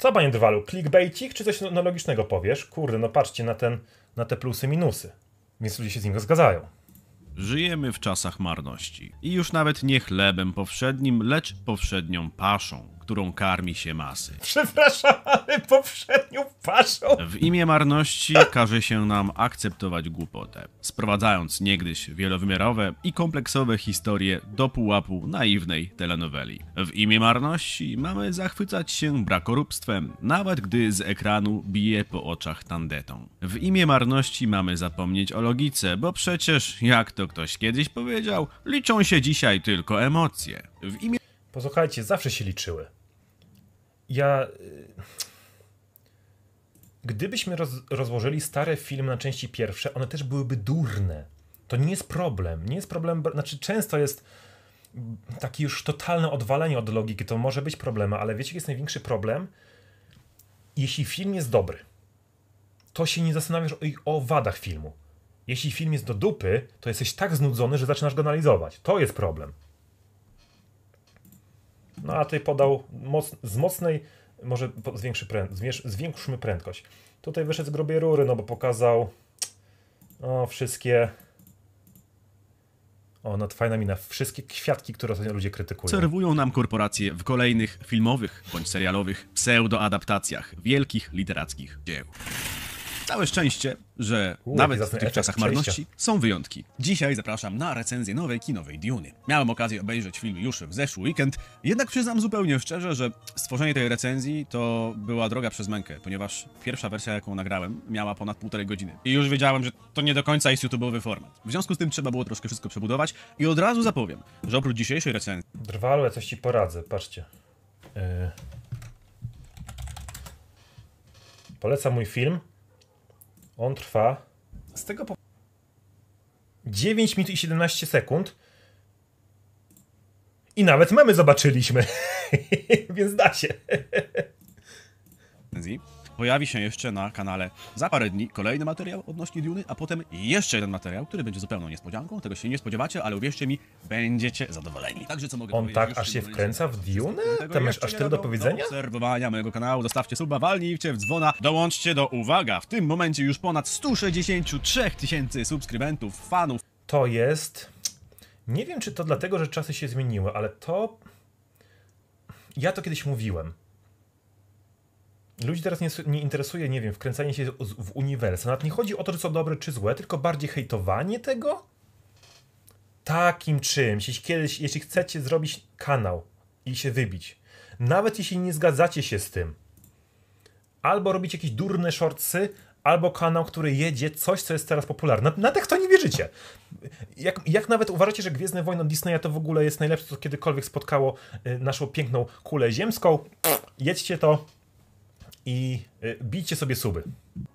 Co, panie Drwalu, clickbaitik czy coś analogicznego powiesz? Kurde, no patrzcie na, ten, na te plusy, minusy. Więc ludzie się z nim zgadzają. Żyjemy w czasach marności i już nawet nie chlebem powszednim, lecz powszednią paszą którą karmi się masy. Przepraszam, ale poprzednią paszą. W imię marności każe się nam akceptować głupotę, sprowadzając niegdyś wielowymiarowe i kompleksowe historie do pułapu naiwnej telenoweli. W imię marności mamy zachwycać się brakorupstwem, nawet gdy z ekranu bije po oczach tandetą. W imię marności mamy zapomnieć o logice, bo przecież, jak to ktoś kiedyś powiedział, liczą się dzisiaj tylko emocje. W imię Posłuchajcie, zawsze się liczyły ja. Y, gdybyśmy roz, rozłożyli stare filmy na części pierwsze, one też byłyby durne. To nie jest problem. Nie jest problem, znaczy często jest takie już totalne odwalenie od logiki, to może być problem, ale wiecie, jaki jest największy problem? Jeśli film jest dobry, to się nie zastanawiasz o, o wadach filmu. Jeśli film jest do dupy, to jesteś tak znudzony, że zaczynasz go analizować. To jest problem. No a ty podał moc, z mocnej, może zwiększy pręd, zwiększ, zwiększmy prędkość. Tutaj wyszedł z grubej rury, no bo pokazał o, wszystkie. O, no fajna mina. Wszystkie kwiatki, które ostatnio ludzie krytykują. Serwują nam korporacje w kolejnych filmowych bądź serialowych pseudoadaptacjach wielkich literackich dzieł. Całe szczęście, że U, nawet w tych czasach marności są wyjątki. Dzisiaj zapraszam na recenzję nowej kinowej Duny. Miałem okazję obejrzeć film już w zeszły weekend, jednak przyznam zupełnie szczerze, że stworzenie tej recenzji to była droga przez mękę, ponieważ pierwsza wersja, jaką nagrałem, miała ponad półtorej godziny. I już wiedziałem, że to nie do końca jest YouTube'owy format. W związku z tym trzeba było troszkę wszystko przebudować i od razu zapowiem, że oprócz dzisiejszej recenzji... Drwalu, ja coś ci poradzę, patrzcie. Yy. Polecam mój film, on trwa z tego powodu 9 minut i 17 sekund. I nawet mamy zobaczyliśmy. Więc da się pojawi się jeszcze na kanale za parę dni kolejny materiał odnośnie Duny, a potem jeszcze jeden materiał, który będzie zupełną niespodzianką. Tego się nie spodziewacie, ale uwierzcie mi, będziecie zadowoleni. Także co mogę On powiedzieć? On tak aż się wkręca w Dune? Tam masz aż tyle do powiedzenia? Do obserwowania mojego kanału, zostawcie suba, walnijcie w dzwona, dołączcie do uwaga. W tym momencie już ponad 163 tysięcy subskrybentów, fanów. To jest... Nie wiem, czy to dlatego, że czasy się zmieniły, ale to... Ja to kiedyś mówiłem ludzi teraz nie, nie, interesuje, nie wiem, wkręcanie się w uniwersum. Nawet nie chodzi o to, czy są dobre czy złe, tylko bardziej hejtowanie tego takim czymś. Jeśli kiedyś, jeśli chcecie zrobić kanał i się wybić, nawet jeśli nie zgadzacie się z tym, albo robić jakieś durne shortsy, albo kanał, który jedzie coś, co jest teraz popularne. Na, na tych to nie wierzycie. Jak, jak nawet uważacie, że Gwiezdne Wojny Disneya to w ogóle jest najlepsze, co kiedykolwiek spotkało y, naszą piękną kulę ziemską, jedźcie to, i e, bijcie sobie suby.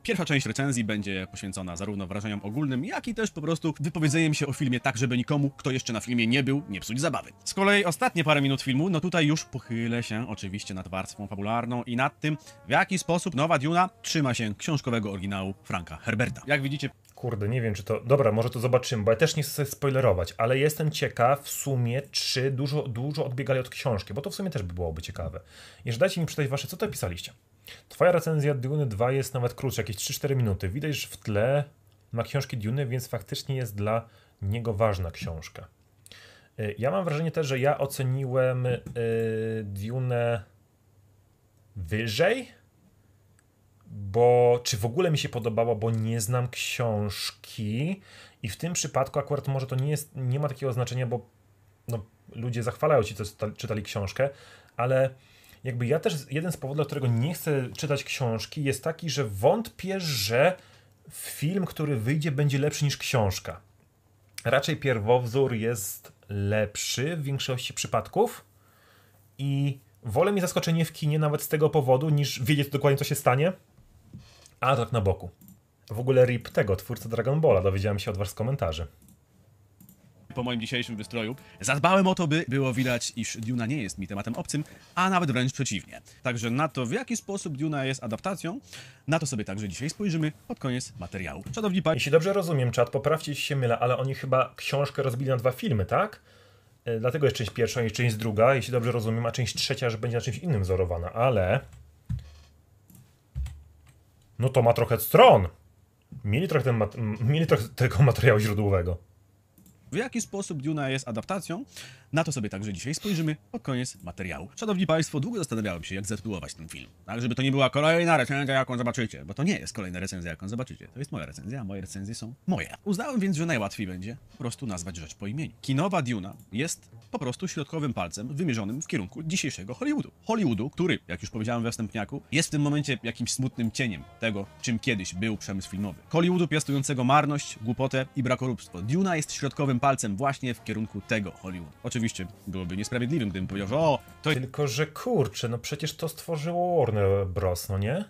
Pierwsza część recenzji będzie poświęcona zarówno wrażeniom ogólnym, jak i też po prostu wypowiedzeniem się o filmie tak, żeby nikomu, kto jeszcze na filmie nie był, nie psuć zabawy. Z kolei ostatnie parę minut filmu, no tutaj już pochylę się oczywiście nad warstwą fabularną i nad tym, w jaki sposób nowa Duna trzyma się książkowego oryginału Franka Herberta. Jak widzicie... Kurde, nie wiem czy to... Dobra, może to zobaczymy, bo ja też nie chcę spoilerować, ale jestem ciekaw w sumie, czy dużo, dużo odbiegali od książki, bo to w sumie też by byłoby ciekawe. Jeżeli dajcie mi przeczytać wasze, co to pisaliście? Twoja recenzja Dune 2 jest nawet krótsza, jakieś 3-4 minuty. Widać, że w tle ma książki Dune, więc faktycznie jest dla niego ważna książka. Y, ja mam wrażenie też, że ja oceniłem y, Dune wyżej, bo czy w ogóle mi się podobała, bo nie znam książki i w tym przypadku akurat może to nie, jest, nie ma takiego znaczenia, bo no, ludzie zachwalają ci, co czytali książkę, ale jakby ja też jeden z powodów, dla którego nie chcę czytać książki, jest taki, że wątpię, że film, który wyjdzie, będzie lepszy niż książka. Raczej pierwowzór jest lepszy w większości przypadków i wolę mi zaskoczenie w kinie nawet z tego powodu, niż wiedzieć dokładnie, co się stanie. A tak na boku. W ogóle rip tego, twórcy Dragon Balla, dowiedziałem się od was z komentarzy po moim dzisiejszym wystroju, zadbałem o to, by było widać, iż Duna nie jest mi tematem obcym, a nawet wręcz przeciwnie. Także na to, w jaki sposób Duna jest adaptacją, na to sobie także dzisiaj spojrzymy pod koniec materiału. Szanowni Państwo. Jeśli dobrze rozumiem, czat, poprawcie, się mylę, ale oni chyba książkę rozbili na dwa filmy, tak? E, dlatego jest część pierwsza i część druga, jeśli dobrze rozumiem, a część trzecia, że będzie na czymś innym wzorowana, ale. No to ma trochę stron. Mieli trochę, ten mat... Mieli trochę tego materiału źródłowego. W jaki sposób Duna jest adaptacją na to sobie także dzisiaj spojrzymy pod koniec materiału. Szanowni Państwo, długo zastanawiałem się, jak zatytułować ten film. Tak, żeby to nie była kolejna recenzja, jaką zobaczycie. Bo to nie jest kolejna recenzja, jaką zobaczycie. To jest moja recenzja, a moje recenzje są moje. Uznałem więc, że najłatwiej będzie po prostu nazwać rzecz po imieniu. Kinowa Duna jest po prostu środkowym palcem wymierzonym w kierunku dzisiejszego Hollywoodu. Hollywoodu, który, jak już powiedziałem we wstępniaku, jest w tym momencie jakimś smutnym cieniem tego, czym kiedyś był przemysł filmowy. Hollywoodu piastującego marność, głupotę i brakorubstwo. Duna jest środkowym palcem właśnie w kierunku tego Hollywoodu. Oczywiście oczywiście byłoby niesprawiedliwym, gdybym powiedział, że o, to... Tylko, że kurczę, no przecież to stworzyło Warner Bros., no nie?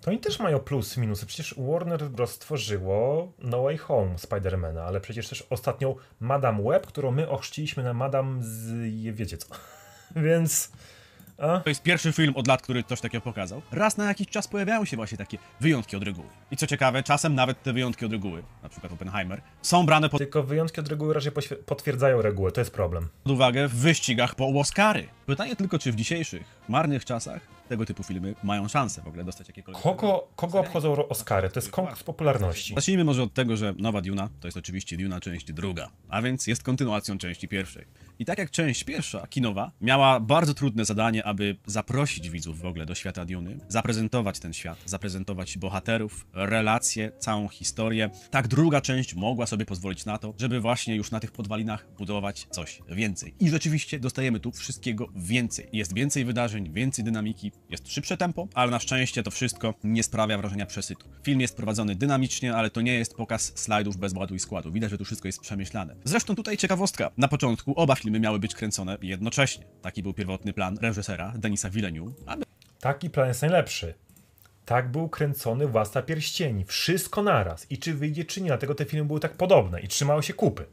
To oni też mają plusy, minusy. Przecież Warner Bros. stworzyło No Way Home Spidermana, ale przecież też ostatnią Madame Web, którą my ochrzciliśmy na Madame z... wiecie co. Więc... A? To jest pierwszy film od lat, który coś takiego pokazał. Raz na jakiś czas pojawiają się właśnie takie wyjątki od reguły. I co ciekawe, czasem nawet te wyjątki od reguły, na przykład Oppenheimer, są brane pod... Tylko wyjątki od reguły raczej potwierdzają regułę, to jest problem. Pod uwagę w wyścigach po Oscary. Pytanie tylko, czy w dzisiejszych, marnych czasach tego typu filmy mają szansę w ogóle dostać jakiekolwiek... Kogo, kogo obchodzą Oscary? To jest konkurs popularności. Zacznijmy może od tego, że nowa Duna to jest oczywiście Duna część druga, a więc jest kontynuacją części pierwszej. I tak jak część pierwsza, kinowa, miała bardzo trudne zadanie, aby zaprosić widzów w ogóle do świata Duny, zaprezentować ten świat, zaprezentować bohaterów, relacje, całą historię, tak druga część mogła sobie pozwolić na to, żeby właśnie już na tych podwalinach budować coś więcej. I rzeczywiście dostajemy tu wszystkiego więcej. Jest więcej wydarzeń, więcej dynamiki, jest szybsze tempo, ale na szczęście to wszystko nie sprawia wrażenia przesytu. Film jest prowadzony dynamicznie, ale to nie jest pokaz slajdów bez ładu i składu. Widać, że tu wszystko jest przemyślane. Zresztą tutaj ciekawostka. Na początku oba filmy miały być kręcone jednocześnie. Taki był pierwotny plan reżysera Denisa Wileniu. aby... Taki plan jest najlepszy. Tak był kręcony Własna Pierścieni. Wszystko naraz. I czy wyjdzie, czy nie. Dlatego te filmy były tak podobne i trzymały się kupy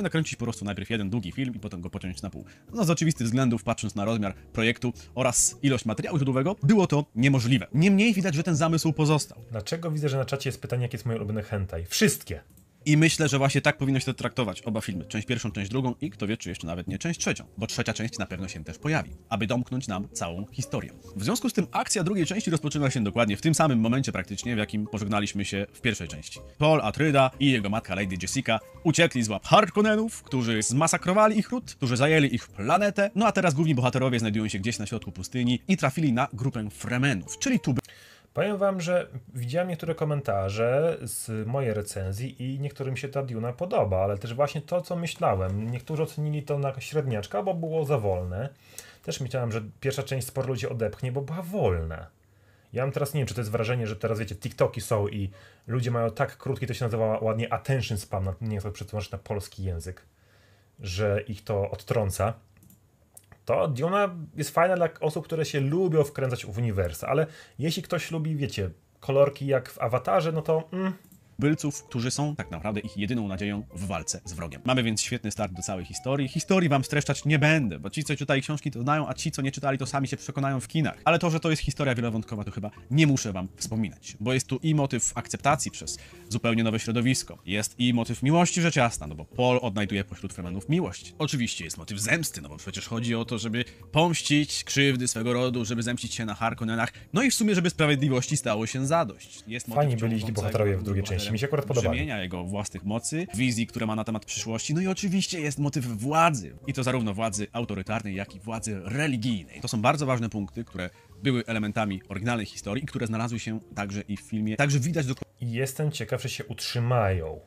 nakręcić po prostu najpierw jeden długi film i potem go pociąć na pół. No z oczywistych względów, patrząc na rozmiar projektu oraz ilość materiału źródłowego, było to niemożliwe. Niemniej widać, że ten zamysł pozostał. Dlaczego widzę, że na czacie jest pytanie, jakie jest moje ulubione hentai? Wszystkie! I myślę, że właśnie tak powinno się to traktować oba filmy. Część pierwszą, część drugą i kto wie, czy jeszcze nawet nie część trzecią, bo trzecia część na pewno się też pojawi, aby domknąć nam całą historię. W związku z tym akcja drugiej części rozpoczyna się dokładnie w tym samym momencie praktycznie, w jakim pożegnaliśmy się w pierwszej części. Paul, Atryda i jego matka Lady Jessica uciekli z łap Harkonnenów, którzy zmasakrowali ich ród, którzy zajęli ich planetę, no a teraz główni bohaterowie znajdują się gdzieś na środku pustyni i trafili na grupę Fremenów, czyli tuby. Powiem wam, że widziałem niektóre komentarze z mojej recenzji i niektórym się ta Duna podoba, ale też właśnie to, co myślałem. Niektórzy ocenili to na średniaczka, bo było za wolne. Też myślałem, że pierwsza część sporo ludzi odepchnie, bo była wolna. Ja mam teraz, nie wiem, czy to jest wrażenie, że teraz, wiecie, TikToki są i ludzie mają tak krótki, to się nazywa ładnie attention spam, nie jest to przetłumaczyć na polski język, że ich to odtrąca to. jest fajna dla osób, które się lubią wkręcać w uniwersa, ale jeśli ktoś lubi, wiecie, kolorki jak w awatarze, no to. Mm, bylców, którzy są tak naprawdę ich jedyną nadzieją w walce z wrogiem. Mamy więc świetny start do całej historii. Historii wam streszczać nie będę, bo ci, co czytali książki, to znają, a ci, co nie czytali, to sami się przekonają w kinach. Ale to, że to jest historia wielowątkowa, to chyba nie muszę wam wspominać, bo jest tu i motyw akceptacji przez zupełnie nowe środowisko, jest i motyw miłości, rzecz jasna, no bo Paul odnajduje pośród Fremenów miłość. Oczywiście jest motyw zemsty, no bo przecież chodzi o to, żeby pomścić krzywdy swego rodu, żeby zemścić się na Harkonnenach, no i w sumie, żeby sprawiedliwości stało się zadość. Jest byli Fajnie byli bohaterowie w drugiej części brzmienia. Mi się akurat podoba. jego własnych mocy, wizji, które ma na temat przyszłości. No i oczywiście jest motyw władzy. I to zarówno władzy autorytarnej, jak i władzy religijnej. To są bardzo ważne punkty, które były elementami oryginalnej historii i które znalazły się także i w filmie. Także widać dokładnie. Jestem ciekaw, czy się utrzymają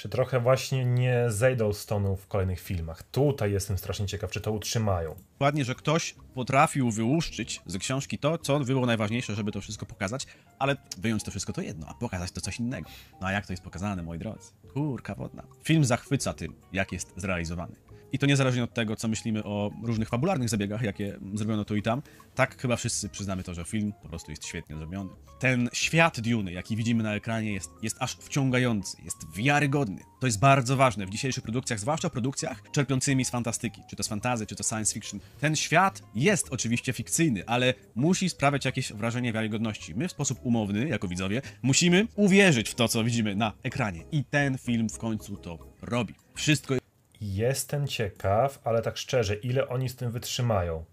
czy trochę właśnie nie zejdą z tonu w kolejnych filmach. Tutaj jestem strasznie ciekaw, czy to utrzymają. Ładnie, że ktoś potrafił wyłuszczyć z książki to, co było najważniejsze, żeby to wszystko pokazać, ale wyjąć to wszystko to jedno, a pokazać to coś innego. No a jak to jest pokazane, moi drodzy? Kurka wodna. Film zachwyca tym, jak jest zrealizowany. I to niezależnie od tego, co myślimy o różnych fabularnych zabiegach, jakie zrobiono tu i tam, tak chyba wszyscy przyznamy to, że film po prostu jest świetnie zrobiony. Ten świat Duny, jaki widzimy na ekranie, jest, jest aż wciągający, jest wiarygodny. To jest bardzo ważne w dzisiejszych produkcjach, zwłaszcza produkcjach czerpiącymi z fantastyki, czy to z fantazy, czy to science fiction. Ten świat jest oczywiście fikcyjny, ale musi sprawiać jakieś wrażenie wiarygodności. My w sposób umowny, jako widzowie, musimy uwierzyć w to, co widzimy na ekranie. I ten film w końcu to robi. Wszystko Jestem ciekaw, ale tak szczerze, ile oni z tym wytrzymają.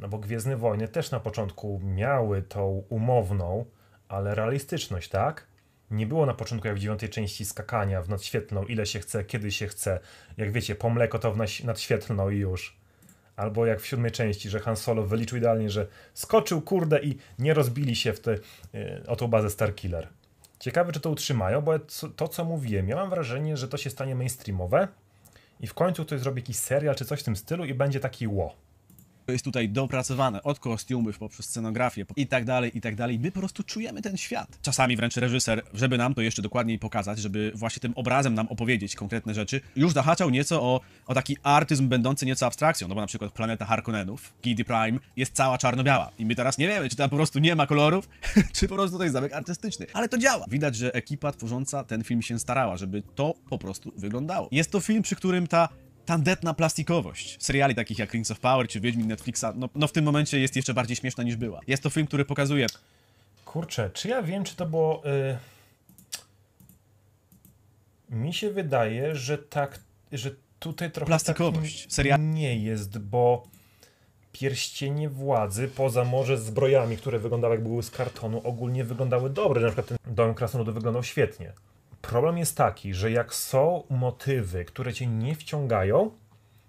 No bo Gwiezdne Wojny też na początku miały tą umowną, ale realistyczność, tak? Nie było na początku jak w dziewiątej części skakania w nadświetlną, ile się chce, kiedy się chce. Jak wiecie, po mleko to w nadświetlną i już. Albo jak w siódmej części, że Han Solo wyliczył idealnie, że skoczył, kurde, i nie rozbili się w te, y, o tą bazę Starkiller. Ciekawe, czy to utrzymają, bo to, co mówiłem, ja mam wrażenie, że to się stanie mainstreamowe, i w końcu ktoś zrobi jakiś serial czy coś w tym stylu i będzie taki ło jest tutaj dopracowane, od kostiumów poprzez scenografię i tak dalej, i tak dalej. My po prostu czujemy ten świat. Czasami wręcz reżyser, żeby nam to jeszcze dokładniej pokazać, żeby właśnie tym obrazem nam opowiedzieć konkretne rzeczy, już zahaczał nieco o, o taki artyzm będący nieco abstrakcją, no bo na przykład planeta Harkonnenów, Giddy Prime, jest cała czarno-biała i my teraz nie wiemy, czy tam po prostu nie ma kolorów, czy po prostu to jest zamek artystyczny, ale to działa. Widać, że ekipa tworząca ten film się starała, żeby to po prostu wyglądało. Jest to film, przy którym ta tandetna plastikowość seriali takich jak Rings of Power czy Wiedźmin Netflixa, no, no w tym momencie jest jeszcze bardziej śmieszna niż była. Jest to film, który pokazuje... Kurczę, czy ja wiem, czy to było... Y, mi się wydaje, że tak, że tutaj trochę plastikowość serial nie jest, bo pierścienie władzy, poza może zbrojami, które wyglądały jak były z kartonu, ogólnie wyglądały dobre. Na przykład ten dom krasnoludu wyglądał świetnie. Problem jest taki, że jak są motywy, które cię nie wciągają,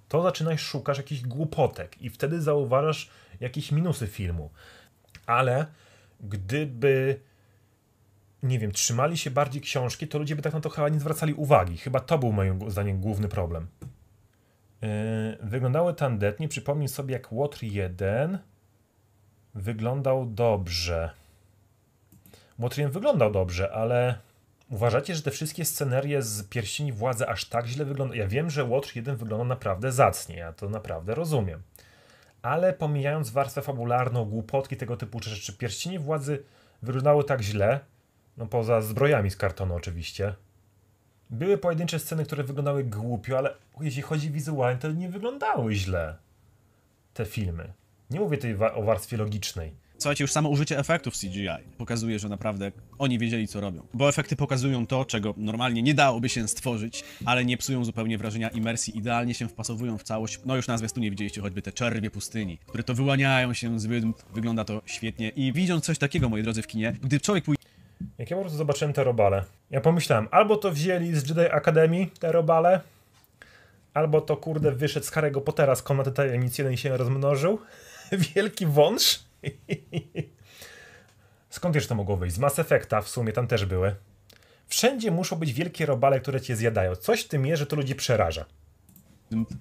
to zaczynasz szukać jakichś głupotek i wtedy zauważasz jakieś minusy filmu. Ale gdyby nie wiem, trzymali się bardziej książki, to ludzie by tak na to chyba nie zwracali uwagi. Chyba to był moim zdaniem główny problem. Yy, wyglądały tandetnie. Przypomnij sobie, jak Łotr 1 wyglądał dobrze. Łotr 1 wyglądał dobrze, ale Uważacie, że te wszystkie scenerie z pierścieni władzy aż tak źle wyglądają? Ja wiem, że Watch 1 wygląda naprawdę zacnie, ja to naprawdę rozumiem. Ale pomijając warstwę fabularną, głupotki, tego typu rzeczy, pierścienie władzy wyglądały tak źle, no poza zbrojami z kartonu oczywiście. Były pojedyncze sceny, które wyglądały głupio, ale jeśli chodzi wizualnie, to nie wyglądały źle te filmy. Nie mówię tutaj wa o warstwie logicznej. Słuchajcie, już samo użycie efektów CGI pokazuje, że naprawdę oni wiedzieli, co robią. Bo efekty pokazują to, czego normalnie nie dałoby się stworzyć, ale nie psują zupełnie wrażenia imersji, idealnie się wpasowują w całość. No już na nie widzieliście choćby te czerwie pustyni, które to wyłaniają się z zbyt, wygląda to świetnie. I widząc coś takiego, moi drodzy, w kinie, gdy człowiek pójdzie... Jak ja po prostu zobaczyłem te robale, ja pomyślałem, albo to wzięli z Jedi Academy, te robale, albo to kurde wyszedł z Harry'ego Pottera z komnaty tajemnic jeden się rozmnożył. wielki wąż. Skąd jeszcze to mogło wyjść? Z Mass Effecta w sumie tam też były. Wszędzie muszą być wielkie robale, które cię zjadają. Coś w tym jest, że to ludzi przeraża.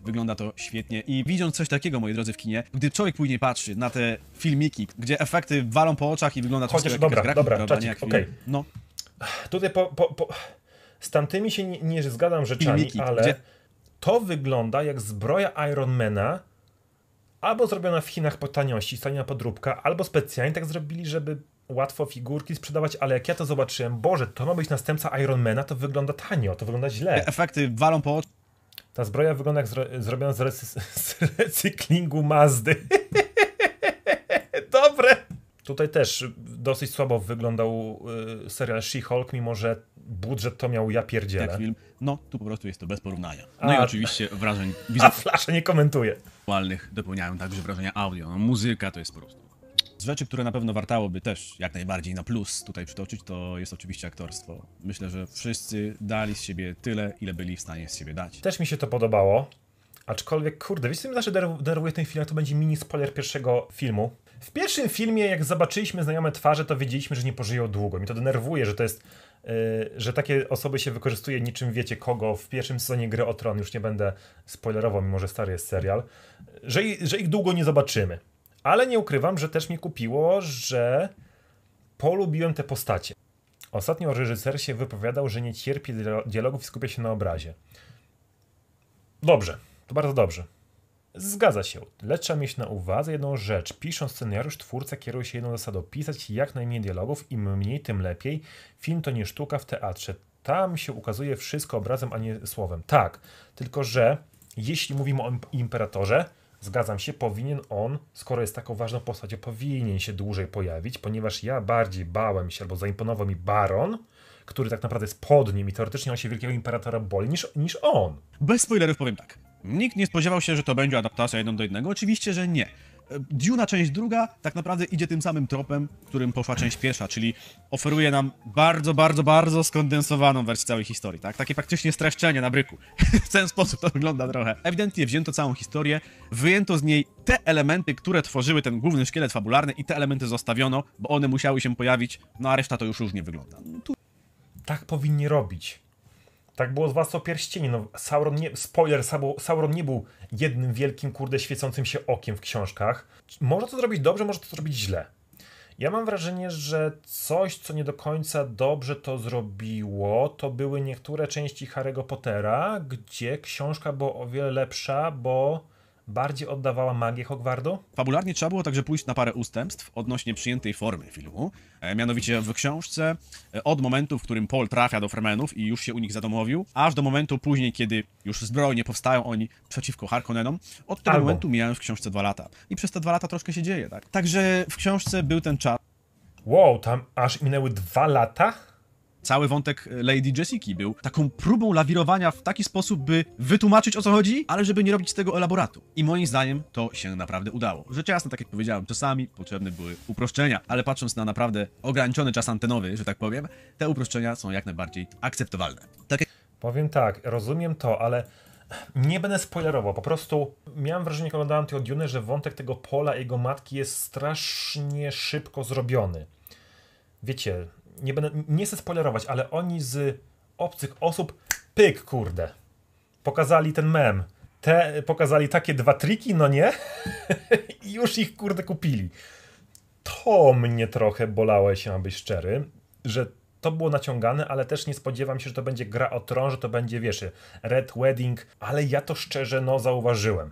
Wygląda to świetnie. I widząc coś takiego, moi drodzy, w kinie, gdy człowiek później patrzy na te filmiki, gdzie efekty walą po oczach i wygląda to Chociaż dobra, jak dobra, dobra, okej. Okay. No. Tutaj po, po, po... z tamtymi się nie, nie zgadzam rzeczami, filmiki, ale gdzie... to wygląda jak zbroja Ironmana, albo zrobiona w Chinach po taniości, na podróbka, albo specjalnie tak zrobili, żeby łatwo figurki sprzedawać, ale jak ja to zobaczyłem, Boże, to ma być następca Ironmana, to wygląda tanio, to wygląda źle. E, efekty walą po Ta zbroja wygląda jak zro zrobiona z, recy z recyklingu Mazdy. Tutaj też dosyć słabo wyglądał y, serial She-Hulk, mimo że budżet to miał ja pierdzielę. Tak, film. No, tu po prostu jest to bez porównania. No a, i oczywiście wrażeń wizualnych. A Flasze nie komentuje. Wizualnych dopełniają także wrażenia audio. No, muzyka to jest po prostu. Z rzeczy, które na pewno wartałoby też jak najbardziej na plus tutaj przytoczyć, to jest oczywiście aktorstwo. Myślę, że wszyscy dali z siebie tyle, ile byli w stanie z siebie dać. Też mi się to podobało. Aczkolwiek, kurde, wiesz co mnie zawsze denerwuje w tych filmach, to będzie mini spoiler pierwszego filmu. W pierwszym filmie, jak zobaczyliśmy znajome twarze, to wiedzieliśmy, że nie pożyją długo. Mi to denerwuje, że to jest, yy, że takie osoby się wykorzystuje niczym wiecie kogo w pierwszym sezonie Gry o Tron, już nie będę spoilerował, mimo że stary jest serial, że, że ich długo nie zobaczymy. Ale nie ukrywam, że też mi kupiło, że polubiłem te postacie. Ostatnio reżyser się wypowiadał, że nie cierpi dialogów i skupia się na obrazie. Dobrze, to bardzo dobrze. Zgadza się, lecz trzeba mieć na uwadze jedną rzecz. Pisząc scenariusz, twórca kieruje się jedną zasadą: pisać jak najmniej dialogów, im mniej, tym lepiej. Film to nie sztuka w teatrze. Tam się ukazuje wszystko obrazem, a nie słowem. Tak, tylko że jeśli mówimy o imperatorze, zgadzam się, powinien on, skoro jest taką ważną postacią, powinien się dłużej pojawić, ponieważ ja bardziej bałem się, albo zaimponował mi baron, który tak naprawdę jest pod nim i teoretycznie on się wielkiego imperatora boli, niż, niż on. Bez spoilerów powiem tak. Nikt nie spodziewał się, że to będzie adaptacja jeden do jednego. Oczywiście, że nie. Duna część druga tak naprawdę idzie tym samym tropem, którym poszła część pierwsza, czyli oferuje nam bardzo, bardzo, bardzo skondensowaną wersję całej historii, tak? Takie praktycznie streszczenie na bryku. w ten sposób to wygląda trochę. Ewidentnie wzięto całą historię, wyjęto z niej te elementy, które tworzyły ten główny szkielet fabularny i te elementy zostawiono, bo one musiały się pojawić, no a reszta to już różnie wygląda. Tu... Tak powinni robić. Tak było z o Pierścieni. No, Sauron nie, spoiler, Sauron nie był jednym wielkim, kurde, świecącym się okiem w książkach. Może to zrobić dobrze, może to zrobić źle. Ja mam wrażenie, że coś, co nie do końca dobrze to zrobiło, to były niektóre części Harry'ego Pottera, gdzie książka była o wiele lepsza, bo bardziej oddawała magię Hogwardu? Fabularnie trzeba było także pójść na parę ustępstw odnośnie przyjętej formy filmu, E, mianowicie w książce e, od momentu, w którym Paul trafia do Fremenów i już się u nich zadomowił, aż do momentu później, kiedy już zbrojnie powstają oni przeciwko Harkonnenom, od tego Albo. momentu mijają w książce dwa lata. I przez te dwa lata troszkę się dzieje, tak? Także w książce był ten czas. Wow, tam aż minęły dwa lata? cały wątek e, Lady Jessica był taką próbą lawirowania w taki sposób, by wytłumaczyć o co chodzi, ale żeby nie robić z tego elaboratu. I moim zdaniem to się naprawdę udało. Rzecz jasna, tak jak powiedziałem, czasami potrzebne były uproszczenia, ale patrząc na naprawdę ograniczony czas antenowy, że tak powiem, te uproszczenia są jak najbardziej akceptowalne. Tak jak... Powiem tak, rozumiem to, ale nie będę spoilerował, po prostu miałem wrażenie, jak oglądałem tej Dune, że wątek tego pola jego matki jest strasznie szybko zrobiony. Wiecie, nie będę, nie chcę spoilerować, ale oni z obcych osób, pyk kurde, pokazali ten mem, te pokazali takie dwa triki, no nie? I już ich kurde kupili. To mnie trochę bolało, jeśli mam być szczery, że to było naciągane, ale też nie spodziewam się, że to będzie gra o tron, że to będzie, wiesz, Red Wedding, ale ja to szczerze, no, zauważyłem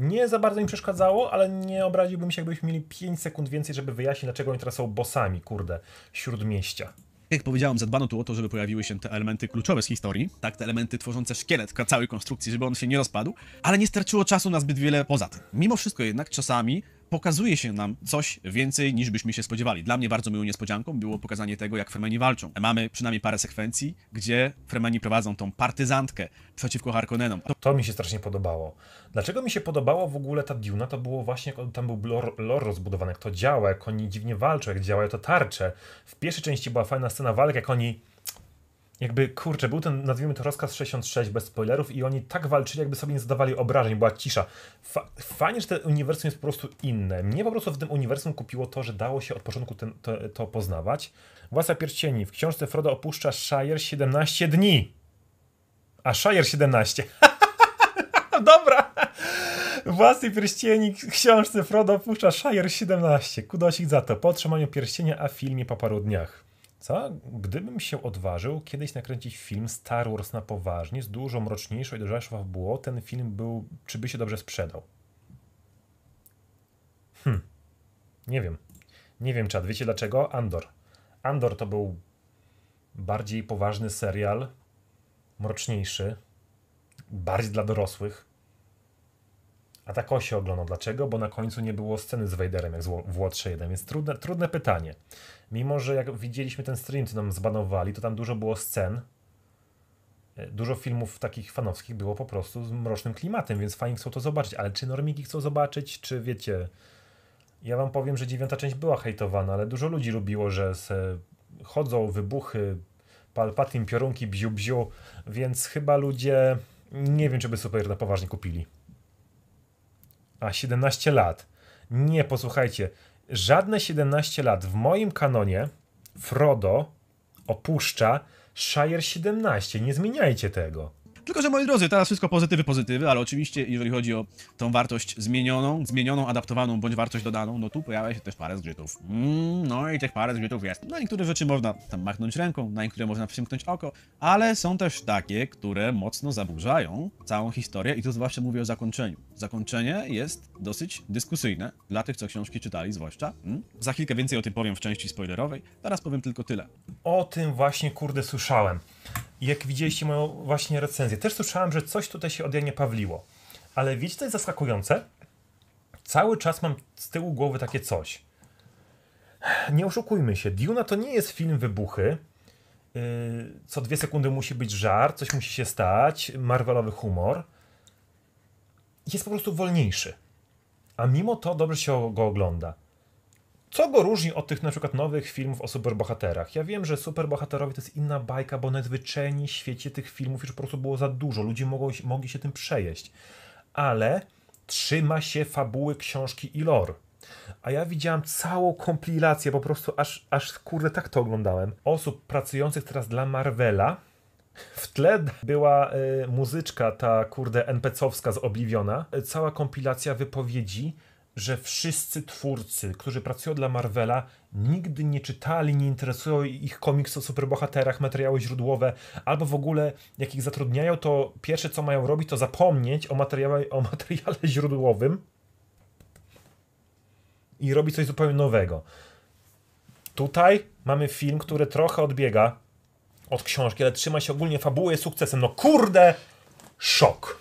nie za bardzo mi przeszkadzało, ale nie obraziłbym się, jakbyśmy mieli 5 sekund więcej, żeby wyjaśnić, dlaczego oni teraz są bossami, kurde, śródmieścia. Jak powiedziałem, zadbano tu o to, żeby pojawiły się te elementy kluczowe z historii, tak, te elementy tworzące szkielet całej konstrukcji, żeby on się nie rozpadł, ale nie starczyło czasu na zbyt wiele poza tym. Mimo wszystko jednak czasami pokazuje się nam coś więcej niż byśmy się spodziewali. Dla mnie bardzo miłą niespodzianką było pokazanie tego, jak Fremeni walczą. Mamy przynajmniej parę sekwencji, gdzie Fremeni prowadzą tą partyzantkę przeciwko Harkonnenom. To... to mi się strasznie podobało. Dlaczego mi się podobała w ogóle ta Duna, to było właśnie, jak tam był lore, lore rozbudowany, jak to działa, jak oni dziwnie walczą, jak działają to tarcze. W pierwszej części była fajna scena walk, jak oni jakby, kurczę, był ten, nazwijmy to, rozkaz 66 bez spoilerów i oni tak walczyli, jakby sobie nie zadawali obrażeń, była cisza. Fa fajnie, że ten uniwersum jest po prostu inne. Mnie po prostu w tym uniwersum kupiło to, że dało się od początku ten, to, to poznawać. Władca Pierścieni. W książce Frodo opuszcza Shire 17 dni. A Shire 17. Dobra. Własny pierścieni, książce Frodo opuszcza Shire 17. Kudosik za to. Po otrzymaniu pierścienia, a w filmie po paru dniach. Co? Gdybym się odważył kiedyś nakręcić film Star Wars na poważnie, z dużo mroczniejszą i dużo było. ten film był, czy by się dobrze sprzedał? Hm. Nie wiem. Nie wiem, czad. Wiecie dlaczego? Andor. Andor to był bardziej poważny serial, mroczniejszy, bardziej dla dorosłych. A tak się ogląda. Dlaczego? Bo na końcu nie było sceny z Vaderem jak w Łotrze 1, więc trudne, trudne pytanie. Mimo, że jak widzieliśmy ten stream, co nam zbanowali, to tam dużo było scen, e, dużo filmów takich fanowskich było po prostu z mrocznym klimatem, więc fajnie chcą to zobaczyć. Ale czy normiki chcą zobaczyć, czy wiecie... Ja wam powiem, że dziewiąta część była hejtowana, ale dużo ludzi lubiło, że chodzą wybuchy, palpatin, piorunki, bziu, bziu, więc chyba ludzie nie wiem, czy by super na poważnie kupili a 17 lat. Nie, posłuchajcie, żadne 17 lat w moim kanonie Frodo opuszcza Shire 17. Nie zmieniajcie tego. Tylko, że moi drodzy, teraz wszystko pozytywy, pozytywy, ale oczywiście jeżeli chodzi o tą wartość zmienioną, zmienioną, adaptowaną bądź wartość dodaną, no tu pojawia się też parę zgrzytów. Mm, no i tych parę zgrzytów jest. Na no niektóre rzeczy można tam machnąć ręką, na niektóre można przymknąć oko, ale są też takie, które mocno zaburzają całą historię i tu zwłaszcza mówię o zakończeniu. Zakończenie jest dosyć dyskusyjne dla tych, co książki czytali zwłaszcza. Mm? Za chwilkę więcej o tym powiem w części spoilerowej, teraz powiem tylko tyle. O tym właśnie kurde słyszałem jak widzieliście moją właśnie recenzję, też słyszałem, że coś tutaj się od Janie pawliło. Ale widzicie, to jest zaskakujące? Cały czas mam z tyłu głowy takie coś. Nie oszukujmy się, Duna to nie jest film wybuchy. Yy, co dwie sekundy musi być żart, coś musi się stać, marvelowy humor. Jest po prostu wolniejszy. A mimo to dobrze się go ogląda co go różni od tych na przykład nowych filmów o superbohaterach? Ja wiem, że superbohaterowie to jest inna bajka, bo najzwyczajniej w świecie tych filmów już po prostu było za dużo. Ludzie mogą, mogli się tym przejeść. Ale trzyma się fabuły książki i lore. A ja widziałam całą kompilację, po prostu aż, aż kurde tak to oglądałem, osób pracujących teraz dla Marvela. W tle była y, muzyczka ta kurde NPCowska owska z Obliviona. Cała kompilacja wypowiedzi że wszyscy twórcy, którzy pracują dla Marvela, nigdy nie czytali, nie interesują ich komiks o superbohaterach, materiały źródłowe, albo w ogóle jak ich zatrudniają, to pierwsze co mają robić, to zapomnieć o materiale, o materiale źródłowym i robić coś zupełnie nowego. Tutaj mamy film, który trochę odbiega od książki, ale trzyma się ogólnie fabuły sukcesem. No kurde, szok.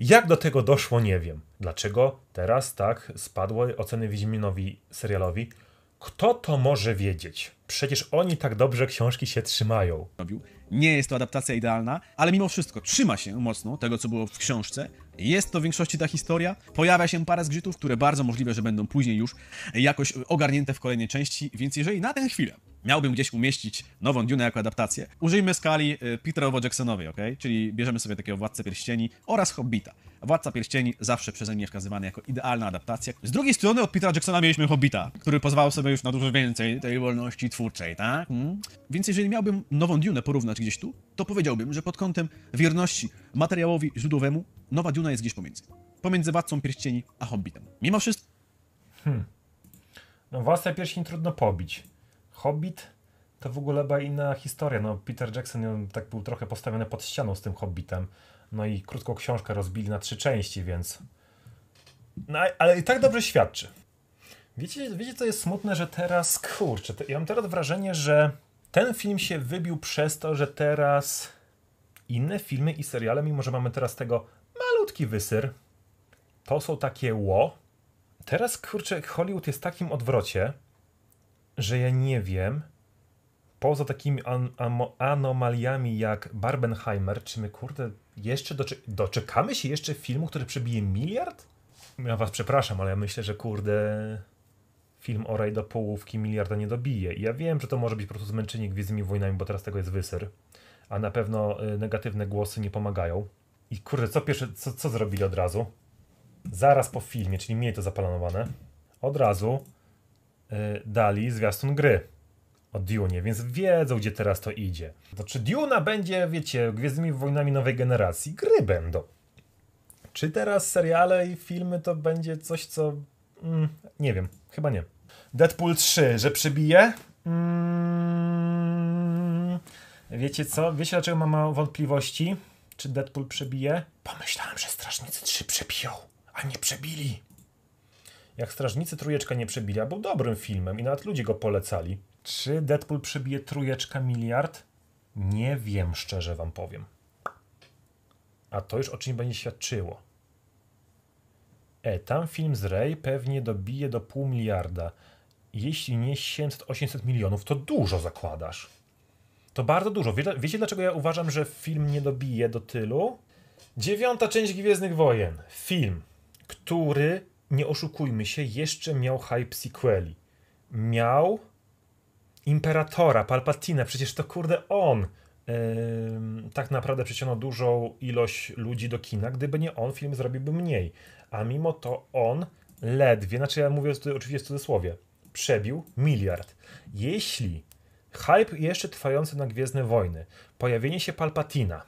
Jak do tego doszło, nie wiem. Dlaczego teraz tak spadły oceny Wiedźminowi serialowi? Kto to może wiedzieć? Przecież oni tak dobrze książki się trzymają. Nie jest to adaptacja idealna, ale mimo wszystko trzyma się mocno tego, co było w książce. Jest to w większości ta historia. Pojawia się parę zgrzytów, które bardzo możliwe, że będą później już jakoś ogarnięte w kolejnej części, więc jeżeli na tę chwilę miałbym gdzieś umieścić nową Dune jako adaptację, użyjmy skali y, Petera Jacksonowej, ok? Czyli bierzemy sobie takiego Władcę Pierścieni oraz Hobbita. Władca Pierścieni zawsze przeze mnie wskazywany jako idealna adaptacja. Z drugiej strony od Petera Jacksona mieliśmy Hobbita, który pozwalał sobie już na dużo więcej tej wolności twórczej, tak? Hmm? Więc jeżeli miałbym nową Dune porównać gdzieś tu, to powiedziałbym, że pod kątem wierności materiałowi źródłowemu, nowa Duna jest gdzieś pomiędzy. Pomiędzy Władcą Pierścieni a Hobbitem. Mimo wszystko... Hmm. No władca pierścieni trudno pobić. Hobbit to w ogóle była inna historia. No, Peter Jackson on, tak był trochę postawiony pod ścianą z tym Hobbitem. No i krótką książkę rozbili na trzy części, więc... No, ale i tak dobrze świadczy. Wiecie, wiecie co jest smutne, że teraz, kurczę, ja mam teraz wrażenie, że ten film się wybił przez to, że teraz inne filmy i seriale, mimo że mamy teraz tego malutki wysyr, to są takie ło. Teraz, kurczę, Hollywood jest w takim odwrocie, że ja nie wiem, poza takimi an, anomaliami jak Barbenheimer, czy my, kurde, jeszcze doczekamy się jeszcze filmu, który przebije miliard? Ja was przepraszam, ale ja myślę, że kurde, film o do połówki miliarda nie dobije. I ja wiem, że to może być po prostu zmęczenie Gwiezdnymi Wojnami, bo teraz tego jest wysyr, a na pewno y, negatywne głosy nie pomagają. I kurde, co pierwsze, co, co zrobili od razu? Zaraz po filmie, czyli mieli to zaplanowane, od razu Y, dali zwiastun gry o Dune, więc wiedzą, gdzie teraz to idzie. To czy Duna będzie, wiecie, Gwiezdnymi Wojnami nowej generacji? Gry będą. Czy teraz seriale i filmy to będzie coś, co... Mm, nie wiem, chyba nie. Deadpool 3, że przybije? Mm, wiecie co? Wiecie, dlaczego mam wątpliwości? Czy Deadpool przebije? Pomyślałem, że Strażnicy 3 przebiją, a nie przebili jak Strażnicy Trójeczka nie przebija, był dobrym filmem i nawet ludzie go polecali. Czy Deadpool przebije Trójeczka miliard? Nie wiem, szczerze wam powiem. A to już o czym będzie świadczyło. E, tam film z Ray pewnie dobije do pół miliarda. Jeśli nie 700-800 milionów, to dużo zakładasz. To bardzo dużo. Wie, wiecie dlaczego ja uważam, że film nie dobije do tylu? Dziewiąta część Gwiezdnych Wojen. Film, który nie oszukujmy się, jeszcze miał hype sequeli. Miał Imperatora, Palpatina, przecież to kurde on yy, tak naprawdę przyciągnął dużą ilość ludzi do kina. Gdyby nie on, film zrobiłby mniej. A mimo to on ledwie, znaczy ja mówię tutaj oczywiście w cudzysłowie, przebił miliard. Jeśli hype jeszcze trwający na Gwiezdne Wojny, pojawienie się Palpatina,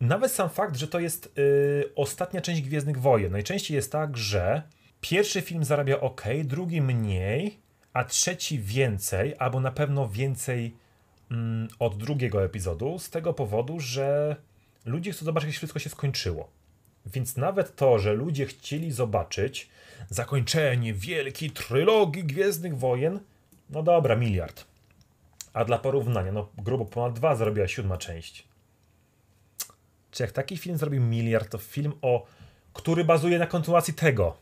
nawet sam fakt, że to jest y, ostatnia część Gwiezdnych Wojen. Najczęściej jest tak, że pierwszy film zarabia ok, drugi mniej, a trzeci więcej, albo na pewno więcej mm, od drugiego epizodu, z tego powodu, że ludzie chcą zobaczyć, jak wszystko się skończyło. Więc nawet to, że ludzie chcieli zobaczyć zakończenie wielkiej trylogii Gwiezdnych Wojen, no dobra, miliard. A dla porównania, no grubo ponad dwa zarobiła siódma część czy jak taki film zrobi miliard, to film o, który bazuje na kontynuacji tego,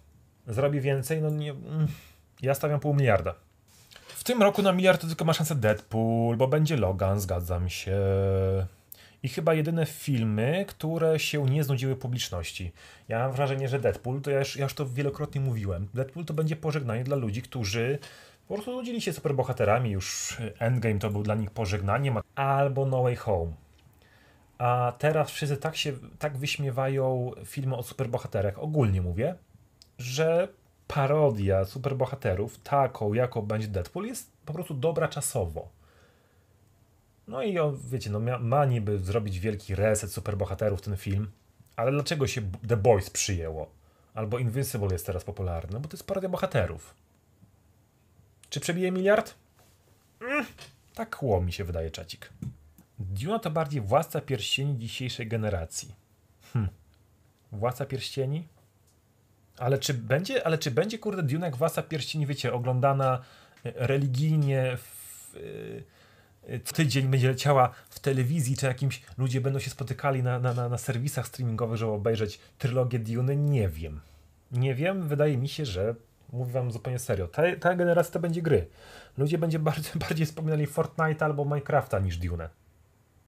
zrobi więcej, no nie, mm, ja stawiam pół miliarda. W tym roku na miliard to tylko ma szansę Deadpool, bo będzie Logan, zgadzam się. I chyba jedyne filmy, które się nie znudziły publiczności. Ja mam wrażenie, że Deadpool, to ja już, ja już to wielokrotnie mówiłem, Deadpool to będzie pożegnanie dla ludzi, którzy po prostu nudzili się superbohaterami, już Endgame to był dla nich pożegnaniem, albo No Way Home a teraz wszyscy tak się tak wyśmiewają filmy o superbohaterach, ogólnie mówię, że parodia superbohaterów, taką jaką będzie Deadpool, jest po prostu dobra czasowo. No i on, wiecie, no ma, ma niby zrobić wielki reset superbohaterów ten film, ale dlaczego się The Boys przyjęło? Albo Invincible jest teraz popularny, bo to jest parodia bohaterów. Czy przebije miliard? Mm, tak chło mi się wydaje, czacik. Duna to bardziej władca pierścieni dzisiejszej generacji. Hm. Władca pierścieni? Ale czy będzie, ale czy będzie kurde Dune jak władca pierścieni, wiecie, oglądana e, religijnie w, yy, co tydzień będzie leciała w telewizji czy jakimś, ludzie będą się spotykali na, na, na, na serwisach streamingowych, żeby obejrzeć trylogię Dune? Nie wiem. Nie wiem, wydaje mi się, że mówię wam zupełnie serio, ta, ta generacja to będzie gry. Ludzie będzie bardziej, bardziej wspominali Fortnite albo Minecrafta niż Dune.